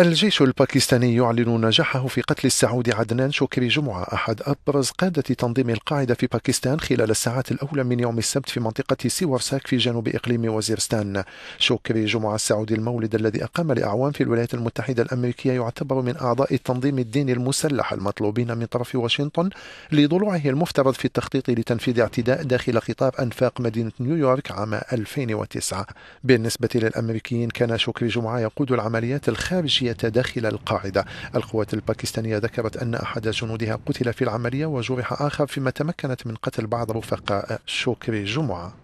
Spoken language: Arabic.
الجيش الباكستاني يعلن نجاحه في قتل السعودي عدنان شكري جمعة أحد أبرز قادة تنظيم القاعدة في باكستان خلال الساعات الأولى من يوم السبت في منطقة سيورساك في جنوب إقليم وزيرستان شكري جمعة السعودي المولد الذي أقام لأعوام في الولايات المتحدة الأمريكية يعتبر من أعضاء التنظيم الديني المسلح المطلوبين من طرف واشنطن لضلوعه المفترض في التخطيط لتنفيذ اعتداء داخل خطاب أنفاق مدينة نيويورك عام 2009 بالنسبة للأمريكيين كان شكري جمعة يقود العمليات الخارجية توفي داخل القاعدة القوات الباكستانية ذكرت أن أحد جنودها قتل في العملية وجرح آخر فيما تمكنت من قتل بعض رفقاء شوكري جمعة